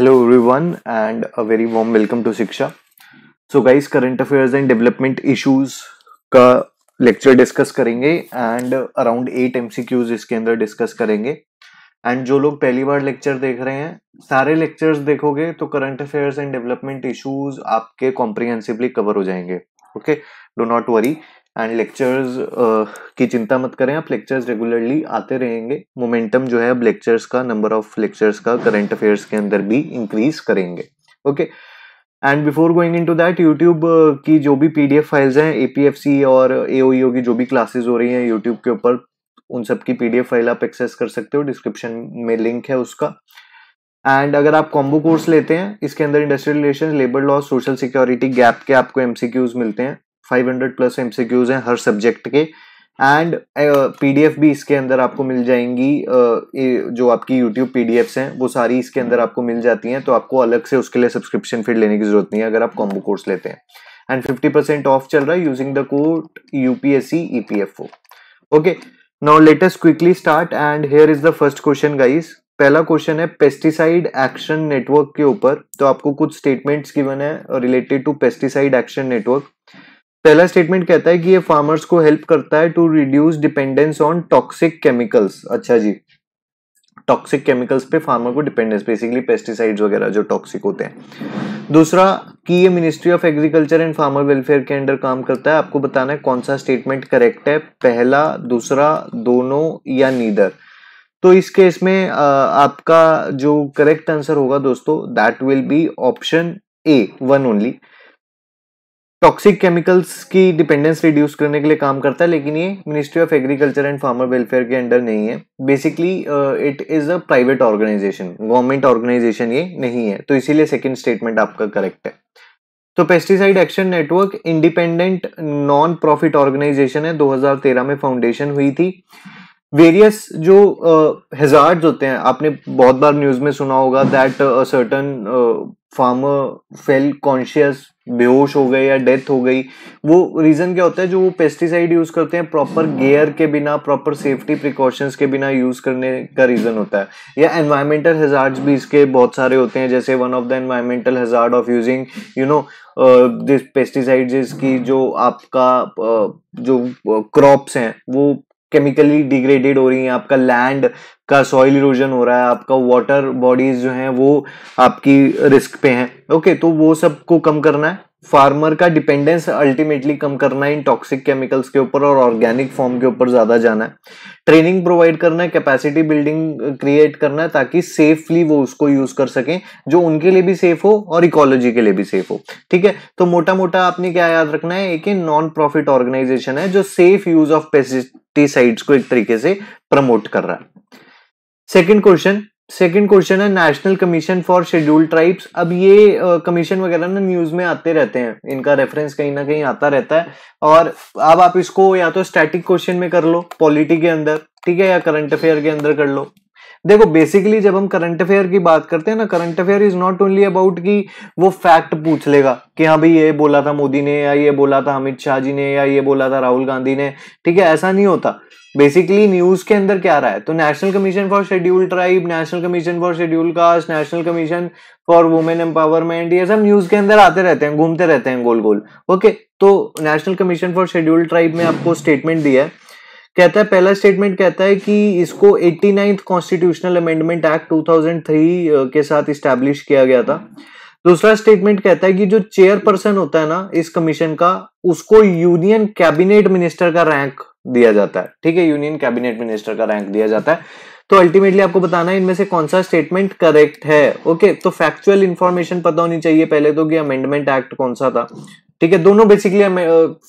Hello everyone and a very warm welcome to Shiksha so guys current affairs and development issues का lecture discuss करेंगे and around eight M इसके अंदर discuss करेंगे and जो लोग पहली बार लेक्चर देख रहे हैं सारे लेक्चर्स देखोगे तो current affairs and development issues आपके कॉम्प्रिहेंसिवली कवर हो जाएंगे okay do not worry and lectures uh, की चिंता मत करें आप लेक्चर्स रेगुलरली आते रहेंगे मोमेंटम जो है अब लेक्चर्स का नंबर ऑफ लेक्चर्स का करंट अफेयर्स के अंदर भी इंक्रीज करेंगे okay and before going into that YouTube की जो भी पी डी एफ फाइल्स हैं ए पी एफ सी और ए ओ e की जो भी क्लासेज हो रही हैं यूट्यूब के ऊपर उन सब की पी डी एफ फाइल आप एक्सेस कर सकते हो डिस्क्रिप्शन में लिंक है उसका एंड अगर आप कॉम्बो कोर्स लेते हैं इसके अंदर industrial relation labour law social security gap के आपको एम सी क्यूज मिलते हैं 500 प्लस एमसीक्यूज हैं हर सब्जेक्ट के एंड पीडीएफ uh, भी इसके अंदर आपको मिल जाएंगी uh, जो आपकी यूट्यूब पीडीएफ्स हैं वो सारी इसके अंदर हम्म। आपको मिल जाती हैं तो आपको अलग से उसके लिए सब्सक्रिप्शन फीड लेने की जरूरत नहीं है अगर आप कॉम्बो कोर्स लेते हैं एंड 50% परसेंट ऑफ चल रहा है using the code UPSC oh okay now let's quickly start and here is the first question guys पहला क्वेश्चन है पेस्टिसाइड एक्शन नेटवर्क के ऊपर तो आपको कुछ स्टेटमेंट्स गिवन है related to pesticide action network पहला स्टेटमेंट कहता है कि ये फार्मर्स को हेल्प करता है to reduce dependence on toxic chemicals अच्छा जी टॉक्सिक केमिकल्स पे फार्मर को डिपेंडेंस बेसिकली पेस्टिसाइड्स वगैरह जो टॉक्सिक होते हैं दूसरा कि ये ministry of agriculture and farmer welfare के अंडर काम करता है आपको बताना है कौन सा स्टेटमेंट करेक्ट है पहला दूसरा दोनों या नीदर तो इस केस में आपका जो करेक्ट आंसर होगा दोस्तों that will be option A one only toxic chemicals की डिपेंडेंस रिड्यूस करने के लिए काम करता है लेकिन ये ministry of agriculture and farmer welfare के अंडर नहीं है basically it is a private organization government organization ये नहीं है तो इसीलिए सेकंड स्टेटमेंट आपका करेक्ट है तो pesticide action network independent non profit organization है 2013 में फाउंडेशन हुई थी वेरियस जो हेजार्ड uh, होते हैं आपने बहुत बार न्यूज में सुना होगा that certain farmer fell conscious बेहोश हो गए या डेथ हो गई वो रीज़न क्या होता है जो वो पेस्टिसाइड यूज़ करते हैं प्रॉपर गेयर के बिना प्रॉपर सेफ्टी प्रिकॉशंस के बिना यूज़ करने का रीज़न होता है या एनवायरमेंटल हेजार्ड भी इसके बहुत सारे होते हैं जैसे one of the environmental hazard of using you know this pesticides की जो आपका uh, जो क्रॉप्स हैं वो केमिकली डिग्रेडेड हो रही है आपका लैंड का सॉइल इरोजन हो रहा है आपका वाटर बॉडीज जो हैं वो आपकी रिस्क पे हैं ओके तो वो सबको कम करना है फार्मर का डिपेंडेंस अल्टीमेटली कम करना है इन टॉक्सिक केमिकल्स के ऊपर और ऑर्गेनिक फॉर्म के ऊपर ज़्यादा जाना है ट्रेनिंग प्रोवाइड करना है कैपेसिटी बिल्डिंग क्रिएट करना है ताकि सेफली वो उसको यूज़ कर सकें जो उनके लिए भी सेफ हो और इकोलॉजी के लिए भी सेफ हो ठीक है तो मोटा मोटा आपने क्या याद रखना है एक नॉन प्रॉफिट ऑर्गेनाइजेशन है जो सेफ यूज़ ऑफ पेस्टिसाइड्स को एक तरीके से प्रमोट कर रहा है सेकंड क्वेश्चन सेकंड क्वेश्चन है national commission for scheduled tribes अब ये कमीशन वगैरह ना न्यूज में आते रहते हैं इनका रेफरेंस कहीं ना कहीं आता रहता है और अब आप इसको या तो स्टैटिक क्वेश्चन में कर लो पॉलिटी के अंदर ठीक है या करंट अफेयर के अंदर कर लो देखो बेसिकली जब हम करंट अफेयर की बात करते हैं ना current affair is not only about कि वो फैक्ट पूछ लेगा कि हाँ भाई ये बोला था मोदी ने या ये बोला था अमित शाह जी ने या ये बोला था राहुल गांधी ने ठीक है ऐसा नहीं होता बेसिकली न्यूज के अंदर क्या रहा है तो national commission for schedule tribe national commission for schedule caste national commission for women empowerment ये सब न्यूज के अंदर आते रहते हैं घूमते रहते हैं गोल गोल ओके तो national commission for schedule tribe में आपको स्टेटमेंट दिया है कहता है पहला स्टेटमेंट कहता है कि इसको eighty ninth constitutional amendment act 2003 के साथ इस्टेब्लिश किया गया था दूसरा स्टेटमेंट कहता है कि जो चेयरपर्सन होता है ना इस कमीशन का उसको यूनियन कैबिनेट मिनिस्टर का रैंक दिया जाता है ठीक है यूनियन कैबिनेट मिनिस्टर का रैंक दिया जाता है तो अल्टीमेटली आपको बताना है इनमें से कौन सा स्टेटमेंट करेक्ट है ओके तो फैक्चुअल इन्फॉर्मेशन पता होनी चाहिए पहले तो कि अमेंडमेंट एक्ट कौन सा था ठीक है दोनों बेसिकली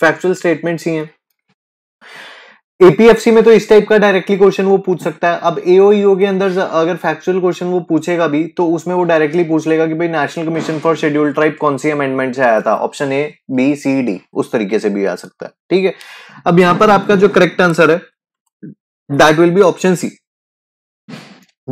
फैक्चुअल स्टेटमेंट्स ही हैं एपीएफसी में तो इस टाइप का डायरेक्टली क्वेश्चन वो पूछ सकता है अब एओईओ e के अंदर अगर फैक्चुअल क्वेश्चन वो पूछेगा भी तो उसमें वो डायरेक्टली पूछ लेगा कि भाई national commission for schedule tribe कौन सी अमेंडमेंट से आया था option A B C D उस तरीके से भी आ सकता है ठीक है अब यहां पर आपका जो करेक्ट आंसर है that will be option C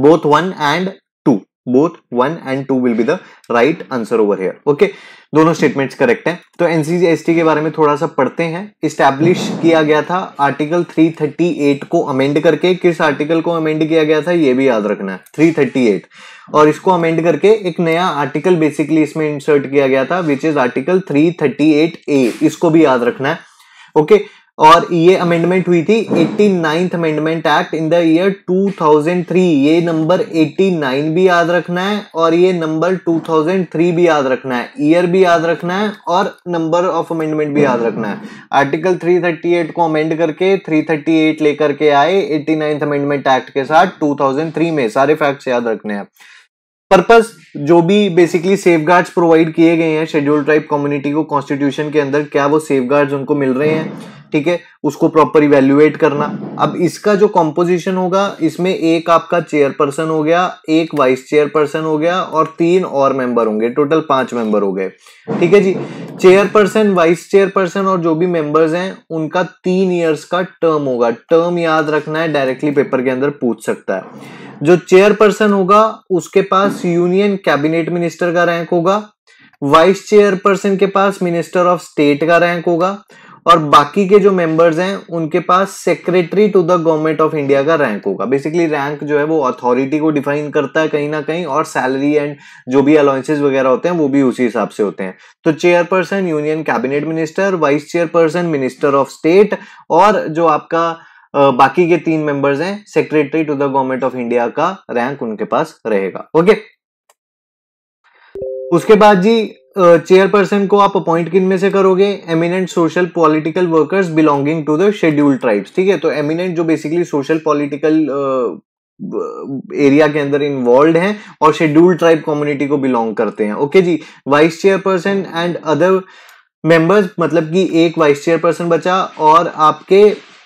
both one and two both one and two will be the right answer over here okay दोनों स्टेटमेंट्स करेक्ट हैं तो एनसीजीएसटी के बारे में थोड़ा सा पढ़ते हैं इस्टेब्लिश किया गया था आर्टिकल 338 को अमेंड करके किस आर्टिकल को अमेंड किया गया था ये भी याद रखना है 338 और इसको अमेंड करके एक नया आर्टिकल बेसिकली इसमें इंसर्ट किया गया था which is article three A इसको भी याद रखना है ओके okay? और ये अमेंडमेंट हुई थी eighty ninth amendment act in the year 2003 ये नंबर 89 भी याद रखना है और ये नंबर 2003 भी याद रखना है ईयर भी याद रखना है और नंबर ऑफ अमेंडमेंट भी याद रखना है आर्टिकल 338 को अमेंड करके 338 लेकर के आए एट्टी नाइन्थ अमेंडमेंट एक्ट के साथ 2003 में सारे फैक्ट्स याद रखने हैं पर्पस जो भी बेसिकली सेफ प्रोवाइड किए गए हैं शेड्यूल ट्राइब कम्युनिटी को कॉन्स्टिट्यूशन के अंदर क्या वो सेफ उनको मिल रहे हैं ठीक है उसको प्रॉपर इवेल्युएट करना अब इसका जो कॉम्पोजिशन होगा इसमें एक आपका चेयरपर्सन हो गया एक वाइस चेयरपर्सन हो गया और तीन और मेंबर होंगे टोटल पांच मेंबर हो गए ठीक है जी चेयरपर्सन वाइस चेयरपर्सन और जो भी मेंबर्स हैं उनका तीन ईयर्स का टर्म होगा टर्म याद रखना है डायरेक्टली पेपर के अंदर पूछ सकता है जो चेयरपर्सन होगा उसके पास यूनियन कैबिनेट मिनिस्टर का रैंक होगा वाइस चेयरपर्सन के पास मिनिस्टर ऑफ स्टेट का रैंक होगा और बाकी के जो मेंबर्स हैं उनके पास secretary to the government of India का रैंक होगा बेसिकली रैंक जो है वो अथॉरिटी को डिफाइन करता है कहीं ना कहीं और सैलरी एंड जो भी अलाउंसेज वगैरह होते हैं वो भी उसी हिसाब से होते हैं तो chairperson union cabinet minister vice chairperson minister of state और जो आपका बाकी के तीन मेंबर्स हैं secretary to the government of India का रैंक उनके पास रहेगा ओके okay? उसके बाद जी चेयरपर्सन को आप अपॉइंट किन में से करोगे eminent social political workers belonging to the schedule tribes ठीक है तो एमिनेंट जो बेसिकली सोशल पॉलिटिकल एरिया के अंदर इन्वॉल्व हैं और शेड्यूल ट्राइब कम्युनिटी को बिलोंग करते हैं ओके जी vice chairperson and other members मतलब कि एक वाइस चेयरपर्सन बचा और आपके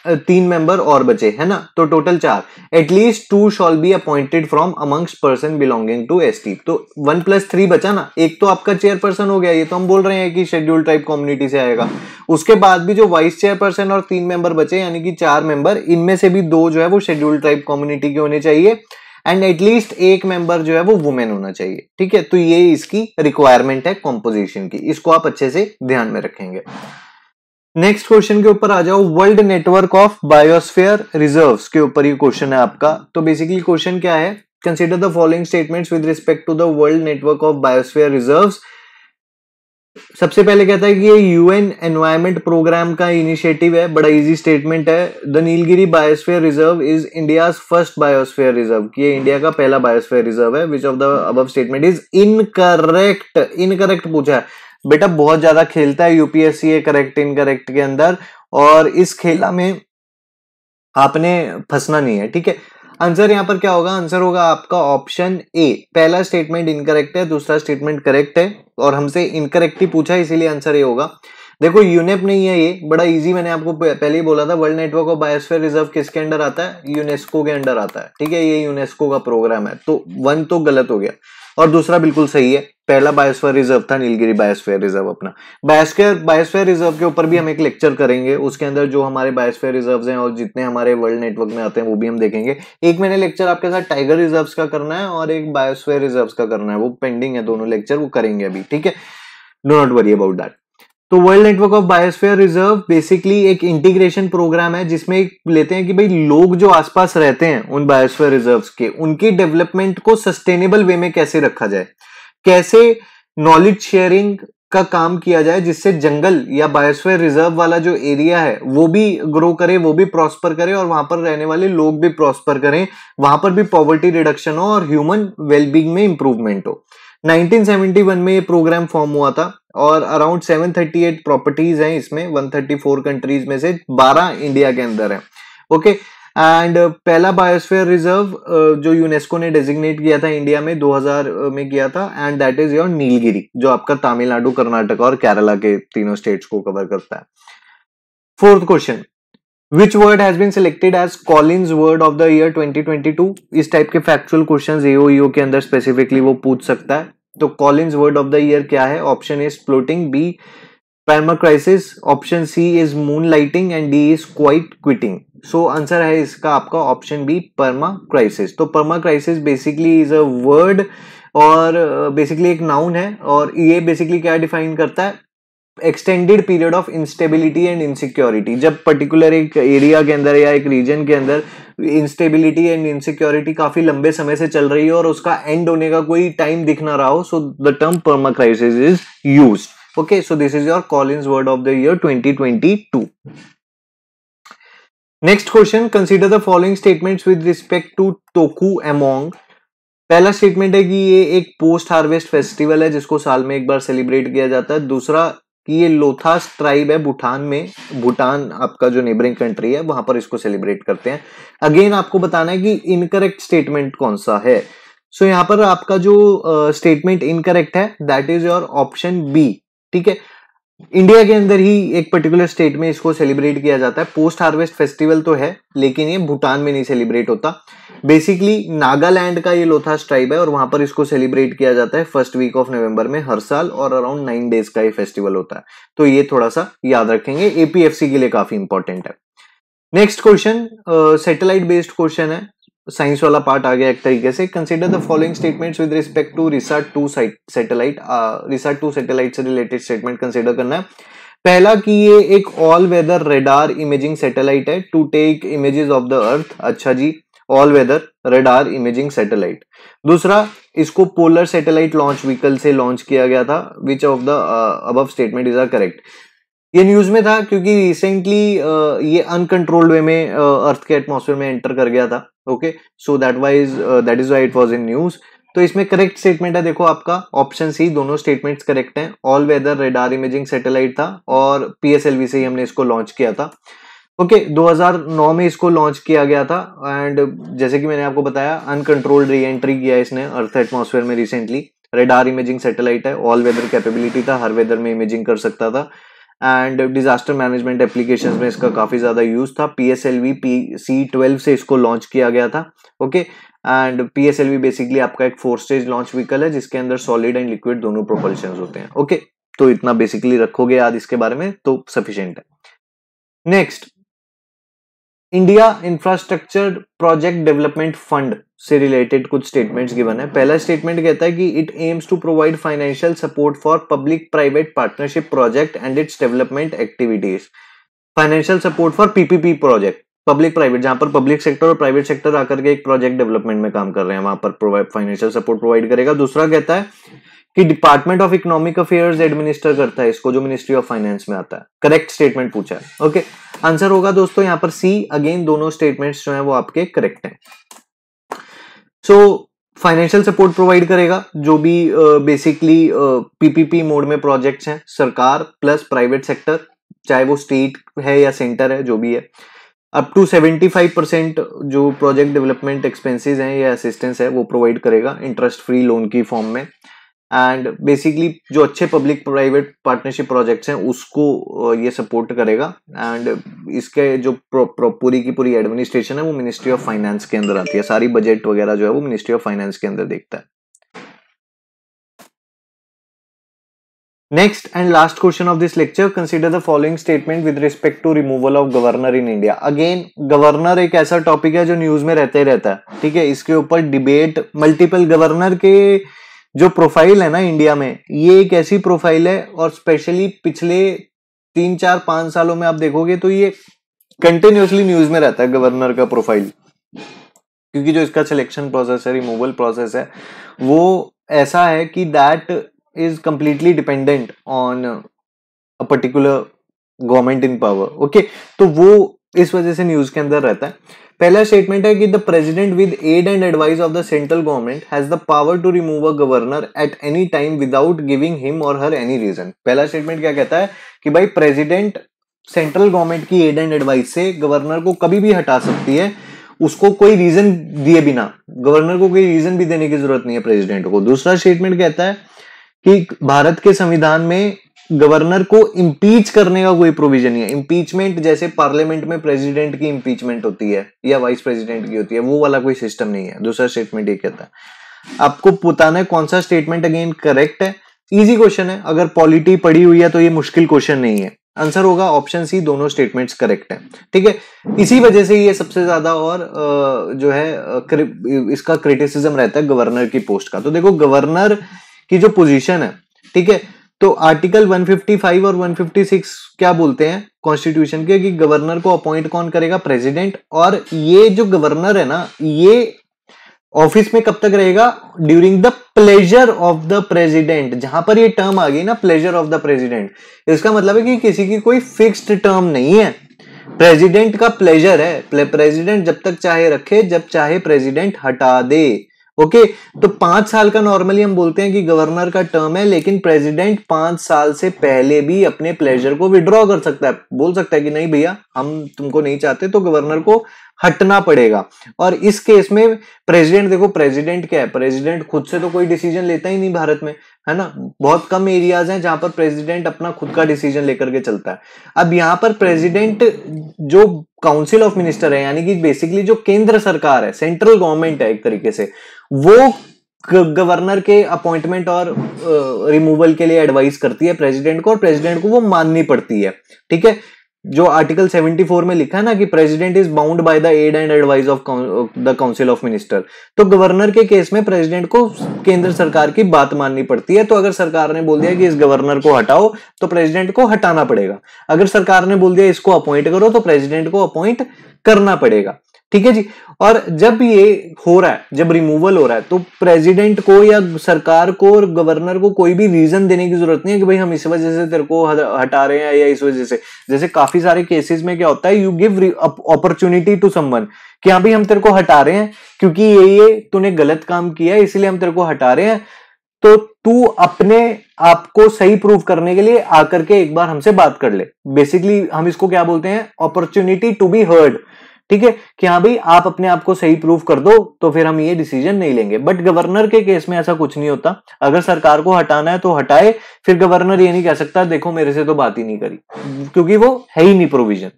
तीन मेंबर और बचे है ना तो टोटल चार at least two shall be appointed from amongst person belonging to S तो वन प्लस थ्री बचा ना एक तो आपका चेयरपर्सन हो गया ये तो हम बोल रहे हैं कि शेड्यूल टाइप कम्युनिटी से आएगा उसके बाद भी जो वाइस चेयरपर्सन और तीन मेंबर बचे यानी कि चार मेंबर इनमें से भी दो जो है वो शेड्यूल ट्राइब कम्युनिटी के होने चाहिए एंड एटलीस्ट एक मेंबर जो है वो वुमेन होना चाहिए ठीक है तो ये इसकी रिक्वायरमेंट है कॉम्पोजिशन की इसको आप अच्छे से ध्यान में रखेंगे नेक्स्ट क्वेश्चन के ऊपर आ जाओ world network of biosphere reserves के ऊपर ये क्वेश्चन है आपका तो बेसिकली क्वेश्चन क्या है consider the following statements with respect to the world network of biosphere reserves सबसे पहले कहता है कि ये यूएन एनवायरमेंट प्रोग्राम का इनिशिएटिव है बड़ा इजी स्टेटमेंट है the Nilgiri biosphere reserve is India first biosphere reserve ये इंडिया का पहला बायोस्फीयर रिजर्व है which of the above statement is incorrect incorrect पूछा है बेटा बहुत ज्यादा खेलता है यूपीएससी करेक्ट इनकरेक्ट के अंदर और इस खेला में आपने फंसना नहीं है ठीक है आंसर यहां पर क्या होगा आंसर होगा आपका ऑप्शन ए पहला स्टेटमेंट इनकरेक्ट है दूसरा स्टेटमेंट करेक्ट है और हमसे इनकरेक्ट ही पूछा इसीलिए आंसर ये होगा देखो यूनेप नहीं है ये बड़ा इजी मैंने आपको पहले ही बोला था world network of biosphere reserve किसके अंडर आता है यूनेस्को के अंडर आता है ठीक है ये यूनेस्को का प्रोग्राम है तो वन तो गलत हो गया और दूसरा बिल्कुल सही है पहला बायोस्फेयर रिजर्व था नीलगिरी बायोस्फेयर रिजर्व अपना बायोस्फेयर बायोस्फेयर रिजर्व के ऊपर भी हम एक लेक्चर करेंगे उसके अंदर जो हमारे बायोस्फेयर रिजर्व हैं और जितने हमारे वर्ल्ड नेटवर्क में आते हैं वो भी हम देखेंगे एक मैंने लेक्चर आपके साथ टाइगर रिजर्व का करना है और एक बायोस्फेयर रिजर्व का करना है वो पेंडिंग है दोनों लेक्चर वो करेंगे अभी ठीक है do not worry about that तो world network of biosphere reserve basically एक इंटीग्रेशन प्रोग्राम है जिसमें लेते हैं कि भाई लोग जो आसपास रहते हैं उन बायोस्फेयर रिजर्व्स के उनकी डेवलपमेंट को सस्टेनेबल वे में कैसे रखा जाए कैसे नॉलेज शेयरिंग का काम किया जाए जिससे जंगल या बायोस्फीयर रिजर्व वाला जो एरिया है वो भी ग्रो करे वो भी प्रॉस्पर करे और वहां पर रहने वाले लोग भी प्रॉस्पर करें वहां पर भी पॉवर्टी रिडक्शन हो और ह्यूमन वेलबींग में इंप्रूवमेंट हो 1971 में ये प्रोग्राम फॉर्म हुआ था और अराउंड 738 प्रॉपर्टीज हैं इसमें 134 कंट्रीज में से 12 इंडिया के अंदर है ओके okay? एंड uh, पहला बायोस्फेयर रिजर्व uh, जो यूनेस्को ने डेजिग्नेट किया था इंडिया में 2000 uh, में किया था and that is your Nilgiri जो आपका तमिलनाडु कर्नाटक और केरला के तीनों स्टेट्स को कवर करता है fourth question which word has been selected as Collins word of the year 2022 इस टाइप के फैक्चुअल क्वेश्चन एओ के अंदर स्पेसिफिकली वो पूछ सकता है तो Collins word of the year क्या है option is floating B permacrisis option C is moonlighting and D is quiet quitting so answer है इसका आपका ऑप्शन बी परमा क्राइसिस तो permacrisis basically is a word और basically uh, एक noun है और ये basically क्या डिफाइन करता है extended period of instability and insecurity जब पर्टिकुलर एक एरिया के अंदर या एक रीजन के अंदर इंस्टेबिलिटी एंड इनसिक्योरिटी काफी लंबे समय से चल रही है और उसका एंड होने का कोई टाइम दिख ना रहा हो so the term permacrisis is use okay so this is your Collins word of the year to next question consider the following statements with respect to टोकू एमोंग पहला स्टेटमेंट है कि ये एक पोस्ट हार्वेस्ट फेस्टिवल है जिसको साल में एक बार सेलिब्रेट किया जाता है दूसरा कि ये लोथास ट्राइब है भूटान में भूटान आपका जो नेबरिंग कंट्री है वहां पर इसको सेलिब्रेट करते हैं अगेन आपको बताना है कि इनकरेक्ट स्टेटमेंट कौन सा है सो so, यहाँ पर आपका जो स्टेटमेंट uh, इनकरेक्ट है that is your option B ठीक है इंडिया के अंदर ही एक पर्टिकुलर स्टेट में इसको सेलिब्रेट किया जाता है पोस्ट हार्वेस्ट फेस्टिवल तो है लेकिन ये भूटान में नहीं सेलिब्रेट होता बेसिकली नागालैंड का ये लोथास ट्राइब है और वहां पर इसको सेलिब्रेट किया जाता है फर्स्ट वीक ऑफ नवंबर में हर साल और अराउंड नाइन डेज का ये फेस्टिवल होता है तो ये थोड़ा सा याद रखेंगे एपीएफसी के लिए काफी इंपॉर्टेंट है next question satellite based question है साइंस वाला पार्ट आ गया एक तरीके से consider the following statements with respect to RISAT two satellite RISAT two satellite से रिलेटेड स्टेटमेंट कंसिडर करना है पहला कि ये एक all weather radar imaging satellite है to take images of the earth अच्छा जी all weather radar imaging satellite दूसरा इसको पोलर सैटेलाइट लॉन्च व्हीकल से लॉन्च किया गया था which of the above statement is are correct ये न्यूज में था क्योंकि रिसेंटली ये अनकंट्रोल्ड वे में अर्थ के एटमोसफेयर में एंटर कर गया था okay so that wise that is why it was in news तो इसमें करेक्ट स्टेटमेंट है देखो आपका ऑप्शन सी दोनों स्टेटमेंट्स करेक्ट हैं all weather radar imaging satellite था और पीएसएलवी से ही हमने इसको लॉन्च किया था ओके okay, 2009 में इसको लॉन्च किया गया था एंड जैसे कि मैंने आपको बताया अनकंट्रोल्ड री एंट्री किया इसने अर्थ एटमोसफेयर में रिसेंटली रेडार इमेजिंग सैटेलाइट है ऑल वेदर कैपेबिलिटी था हर वेदर में इमेजिंग कर सकता था एंड डिजास्टर मैनेजमेंट एप्लीकेशन में इसका काफ़ी ज़्यादा यूज़ था P S L V P C twelve से इसको लॉन्च किया गया था okay and P S L V basically आपका एक फोर स्टेज लॉन्च व्हीकल है जिसके अंदर सॉलिड एंड लिक्विड दोनों प्रोपल्शन होते हैं ओके okay? तो इतना बेसिकली रखोगे याद इसके बारे में तो सफिशियंट है next India infrastructure project development fund से रिलेटेड कुछ स्टेटमेंट्स गिवन है पहला स्टेटमेंट कहता है कि it aims to provide financial support for public private partnership project and its development activities financial support for PPP project public private जहां पर public sector और प्राइवेट सेक्टर आकर के एक प्रोजेक्ट डेवलपमेंट में काम कर रहे हैं वहां पर प्रोवाइड फाइनेंशियल सपोर्ट प्रोवाइड करेगा दूसरा कहता है कि department of economic affairs administer करता है इसको जो मिनिस्ट्री ऑफ फाइनेंस में आता है करेक्ट स्टेटमेंट पूछा है ओके okay. आंसर होगा दोस्तों यहाँ पर सी अगेन दोनों स्टेटमेंट्स जो है वो आपके करेक्ट हैं सो फाइनेंशियल सपोर्ट प्रोवाइड करेगा जो भी बेसिकली पीपीपी मोड में प्रोजेक्ट्स हैं सरकार प्लस प्राइवेट सेक्टर चाहे वो स्टेट है या सेंटर है जो भी है अप टू 75 परसेंट जो प्रोजेक्ट डेवलपमेंट एक्सपेंसेस हैं या असिस्टेंस है वो प्रोवाइड करेगा इंटरेस्ट फ्री लोन की फॉर्म में एंड बेसिकली जो अच्छे पब्लिक प्राइवेट पार्टनरशिप प्रोजेक्ट्स हैं उसको ये सपोर्ट करेगा एंड इसके जो पूरी की पूरी एडमिनिस्ट्रेशन है वो मिनिस्ट्री ऑफ फाइनेंस के अंदर आती है सारी बजट वगैरह जो है वो मिनिस्ट्री ऑफ फाइनेंस के अंदर देखता है next and last question of this lecture consider the following statement with respect to removal of governor in India again governor एक ऐसा टॉपिक है जो न्यूज में रहते ही रहता है ठीक है इसके ऊपर डिबेट मल्टीपल गवर्नर के जो प्रोफाइल है ना इंडिया में ये एक ऐसी प्रोफाइल है और स्पेशली पिछले तीन चार पांच सालों में आप देखोगे तो ये कंटिन्यूसली न्यूज में रहता है गवर्नर का प्रोफाइल क्योंकि जो इसका सिलेक्शन प्रोसेस है रिमूवल प्रोसेस है वो ऐसा है कि that is completely dependent on a particular government in power okay तो वो इस वजह से न्यूज के अंदर रहता है पहला स्टेटमेंट है कि the president with aid and advice of the central government has the power to remove a governor at any time without giving him or her any reason पहला स्टेटमेंट क्या कहता है कि भाई प्रेसिडेंट सेंट्रल गवर्नमेंट की aid and advice से governor को कभी भी हटा सकती है उसको कोई रीजन दिए बिना गवर्नर को कोई रीजन भी देने की जरूरत नहीं है प्रेसिडेंट को दूसरा स्टेटमेंट कहता है कि भारत के संविधान में गवर्नर को इम्पीच करने का कोई प्रोविजन नहीं है इम्पीचमेंट जैसे पार्लियामेंट में प्रेसिडेंट की इम्पीचमेंट होती है या वाइस प्रेसिडेंट की होती है वो वाला कोई सिस्टम नहीं है दूसरा स्टेटमेंट ये कहता है आपको बताना है कौन सा स्टेटमेंट अगेन करेक्ट है इजी क्वेश्चन है अगर पॉलिटी पड़ी हुई है तो ये मुश्किल क्वेश्चन नहीं है आंसर होगा ऑप्शन सी दोनों स्टेटमेंट्स करेक्ट हैं ठीक है इसी वजह से ये सबसे ज्यादा और जो है इसका क्रिटिसिज्म रहता है गवर्नर की पोस्ट का तो देखो गवर्नर की जो पोजीशन है ठीक है तो आर्टिकल 155 और 156 क्या बोलते हैं कॉन्स्टिट्यूशन के कि गवर्नर को अपॉइंट कौन करेगा प्रेसिडेंट और ये जो गवर्नर है ना ये ऑफिस में कब तक रहेगा during the pleasure of the president जहां पर ये टर्म आ गई ना प्लेजर ऑफ द प्रेसिडेंट इसका मतलब है कि किसी की कोई फिक्स्ड टर्म नहीं है प्रेसिडेंट का प्लेजर है प्रेसिडेंट जब तक चाहे रखे जब चाहे प्रेसिडेंट हटा दे ओके तो पांच साल का नॉर्मली हम बोलते हैं कि गवर्नर का टर्म है लेकिन प्रेसिडेंट पांच साल से पहले भी अपने प्लेजर को विड्रॉ कर सकता है बोल सकता है कि नहीं भैया हम तुमको नहीं चाहते तो गवर्नर को हटना पड़ेगा और इस केस में प्रेसिडेंट देखो प्रेसिडेंट क्या है प्रेसिडेंट खुद से तो कोई डिसीजन लेता ही नहीं भारत में है ना बहुत कम एरियाज हैं जहां पर प्रेसिडेंट अपना खुद का डिसीजन लेकर के चलता है अब यहाँ पर प्रेसिडेंट जो काउंसिल ऑफ मिनिस्टर है यानी कि बेसिकली जो केंद्र सरकार है सेंट्रल गवर्नमेंट है एक तरीके से वो गवर्नर के अपॉइंटमेंट और रिमूवल के लिए एडवाइस करती है प्रेसिडेंट को और प्रेसिडेंट को वो माननी पड़ती है ठीक है जो आर्टिकल 74 में लिखा है ना कि president is bound by the aid and advice of the council of minister तो गवर्नर के केस में प्रेसिडेंट को केंद्र सरकार की बात माननी पड़ती है तो अगर सरकार ने बोल दिया कि इस गवर्नर को हटाओ तो प्रेसिडेंट को हटाना पड़ेगा अगर सरकार ने बोल दिया इसको अपॉइंट करो तो प्रेसिडेंट को अपॉइंट करना पड़ेगा ठीक है जी और जब ये हो रहा है जब रिमूवल हो रहा है तो प्रेसिडेंट को या सरकार को और गवर्नर को कोई भी रीजन देने की जरूरत नहीं है कि भाई हम इस वजह से तेरे को हटा रहे हैं या इस वजह से जैसे काफी सारे केसेस में क्या होता है you give opportunity to someone कि हाँ भाई हम तेरे को हटा रहे हैं क्योंकि ये ये तूने गलत काम किया है इसीलिए हम तेरे को हटा रहे हैं तो तू अपने आप को सही प्रूव करने के लिए आकर के एक बार हमसे बात कर ले बेसिकली हम इसको क्या बोलते हैं अपॉर्चुनिटी टू बी हर्ड ठीक है कि हाँ भाई आप अपने आप को सही प्रूफ कर दो तो फिर हम ये डिसीजन नहीं लेंगे बट गवर्नर के केस में ऐसा कुछ नहीं होता अगर सरकार को हटाना है तो हटाए फिर गवर्नर ये नहीं कह सकता देखो मेरे से तो बात ही नहीं करी क्योंकि वो है ही नहीं प्रोविजन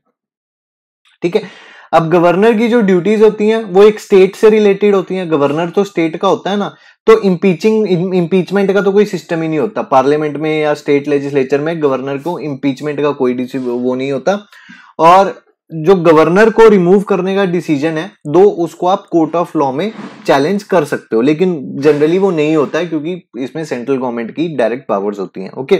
ठीक है अब गवर्नर की जो ड्यूटीज होती हैं वो एक स्टेट से रिलेटेड होती हैं गवर्नर तो स्टेट का होता है ना तो इम्पीचिंग इम्पीचमेंट का तो कोई सिस्टम ही नहीं होता पार्लियामेंट में या स्टेट लेजिस्लेचर में गवर्नर को इम्पीचमेंट का कोई वो नहीं होता और जो गवर्नर को रिमूव करने का डिसीजन है दो उसको आप कोर्ट ऑफ लॉ में चैलेंज कर सकते हो लेकिन जनरली वो नहीं होता है क्योंकि इसमें सेंट्रल गवर्नमेंट की डायरेक्ट पावर्स होती हैं okay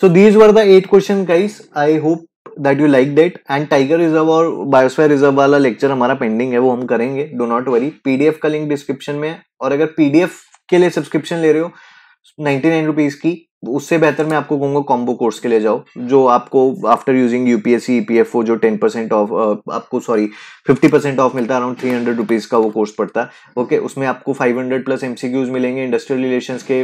so these were the eight question guys I hope that you like that and tiger reserve और बायोस्फेयर रिजर्व वाला लेक्चर हमारा पेंडिंग है वो हम करेंगे डो नॉट वरी पीडीएफ का लिंक डिस्क्रिप्शन में है और अगर पीडीएफ के लिए सब्सक्रिप्शन ले रहे हो नाइन्टी नाइन रुपीज की उससे बेहतर मैं आपको कहूंगा कॉम्बो कोर्स के लिए जाओ जो आपको आफ्टर यूजिंग यूपीएससी ईपीएफओ जो टेन परसेंट ऑफ आपको सॉरी फिफ्टी परसेंट ऑफ मिलता है अराउंड थ्री हंड्रेड रुपीज़ का वो कोर्स पड़ता है ओके उसमें आपको five hundred plus MCQs Qs मिलेंगे इंडस्ट्रियल रिलेशन के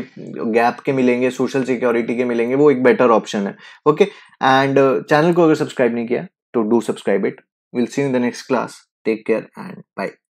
गैप के मिलेंगे सोशल सिक्योरिटी के मिलेंगे वो एक बेटर ऑप्शन है ओके एंड चैनल को अगर सब्सक्राइब नहीं किया तो do subscribe it will see in the next class take care and bye